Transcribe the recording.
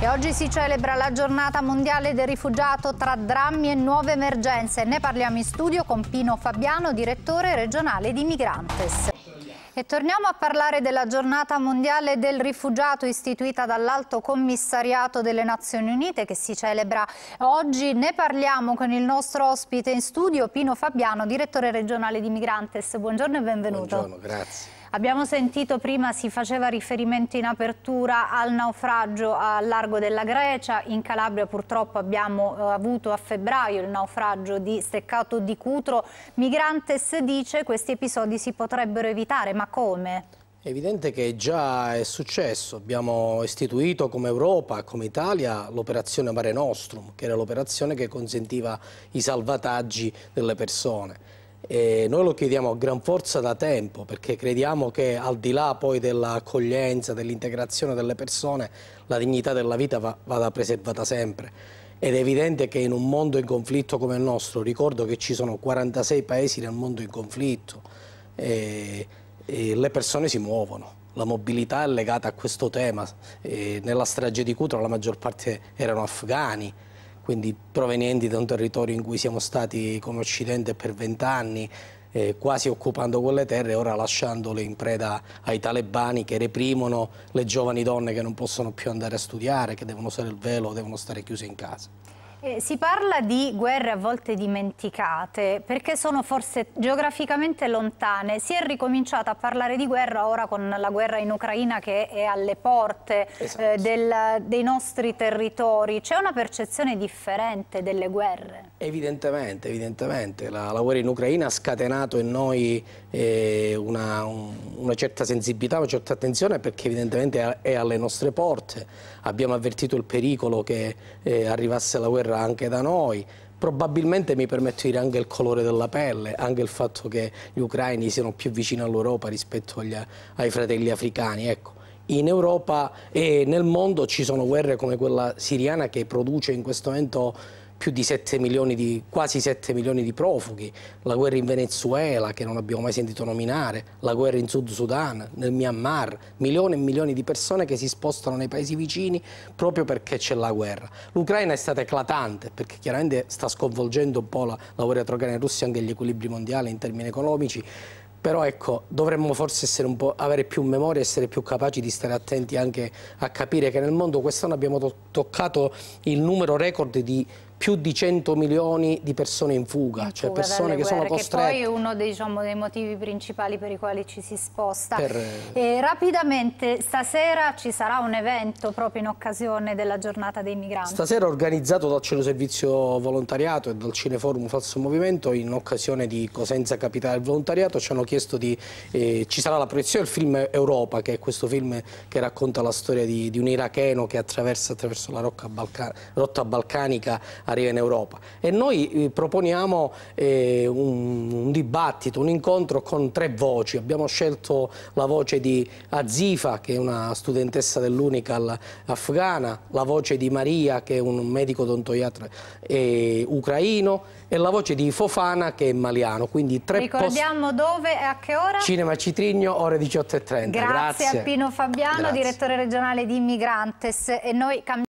E oggi si celebra la giornata mondiale del rifugiato tra drammi e nuove emergenze. Ne parliamo in studio con Pino Fabiano, direttore regionale di Migrantes. E torniamo a parlare della giornata mondiale del rifugiato istituita dall'Alto Commissariato delle Nazioni Unite che si celebra oggi. Ne parliamo con il nostro ospite in studio, Pino Fabiano, direttore regionale di Migrantes. Buongiorno e benvenuto. Buongiorno, grazie. Abbiamo sentito prima, si faceva riferimento in apertura al naufragio a largo della Grecia, in Calabria purtroppo abbiamo eh, avuto a febbraio il naufragio di Steccato di Cutro. Migrantes dice che questi episodi si potrebbero evitare, ma come? È evidente che già è successo, abbiamo istituito come Europa, come Italia, l'operazione Mare Nostrum, che era l'operazione che consentiva i salvataggi delle persone. E noi lo chiediamo a gran forza da tempo perché crediamo che al di là poi dell'accoglienza, dell'integrazione delle persone, la dignità della vita va, vada preservata sempre. Ed è evidente che in un mondo in conflitto come il nostro, ricordo che ci sono 46 paesi nel mondo in conflitto, e, e le persone si muovono. La mobilità è legata a questo tema. E nella strage di Cutro la maggior parte erano afghani, quindi provenienti da un territorio in cui siamo stati come Occidente per vent'anni, eh, quasi occupando quelle terre e ora lasciandole in preda ai talebani che reprimono le giovani donne che non possono più andare a studiare, che devono usare il velo, devono stare chiuse in casa. Eh, si parla di guerre a volte dimenticate perché sono forse geograficamente lontane. Si è ricominciato a parlare di guerra ora con la guerra in Ucraina che è alle porte eh, esatto. eh, del, dei nostri territori. C'è una percezione differente delle guerre? Evidentemente, evidentemente. La, la guerra in Ucraina ha scatenato in noi eh, una, un, una certa sensibilità, una certa attenzione perché evidentemente è alle nostre porte. Abbiamo avvertito il pericolo che eh, arrivasse la guerra terra anche da noi, probabilmente mi permetto di dire anche il colore della pelle, anche il fatto che gli ucraini siano più vicini all'Europa rispetto agli, ai fratelli africani. Ecco, in Europa e nel mondo ci sono guerre come quella siriana che produce in questo momento più di 7 milioni di, quasi 7 milioni di profughi, la guerra in Venezuela che non abbiamo mai sentito nominare, la guerra in Sud Sudan, nel Myanmar, milioni e milioni di persone che si spostano nei paesi vicini proprio perché c'è la guerra. L'Ucraina è stata eclatante perché chiaramente sta sconvolgendo un po' la, la guerra tra Ucraina e Russia anche gli equilibri mondiali in termini economici, però ecco, dovremmo forse avere più memoria, essere più capaci di stare attenti anche a capire che nel mondo quest'anno abbiamo to toccato il numero record di più di 100 milioni di persone in fuga, in cioè fuga persone che guerre, sono costrette. Che poi è uno dei, diciamo, dei, motivi principali per i quali ci si sposta. Per... Eh, rapidamente, stasera ci sarà un evento proprio in occasione della giornata dei migranti. Stasera organizzato dal Cielo Servizio Volontariato e dal Cineforum Falso Movimento in occasione di Cosenza Capitale del Volontariato ci hanno chiesto di... Eh, ci sarà la proiezione del film Europa, che è questo film che racconta la storia di, di un iracheno che attraversa attraverso la Balca rotta balcanica arriva in Europa. E noi eh, proponiamo eh, un, un, dibattito, un incontro con tre voci. Abbiamo scelto la voce di Azifa, che è una studentessa dell'Unical afghana, la voce di Maria, che è un medico odontoiatra eh, ucraino, e la voce di Fofana, che è maliano. Quindi tre Ricordiamo dove e a che ora? Cinema Citrigno, ore 18.30. Grazie, Grazie a Pino Fabiano, Grazie. direttore regionale di Immigrantes. E noi cambiamo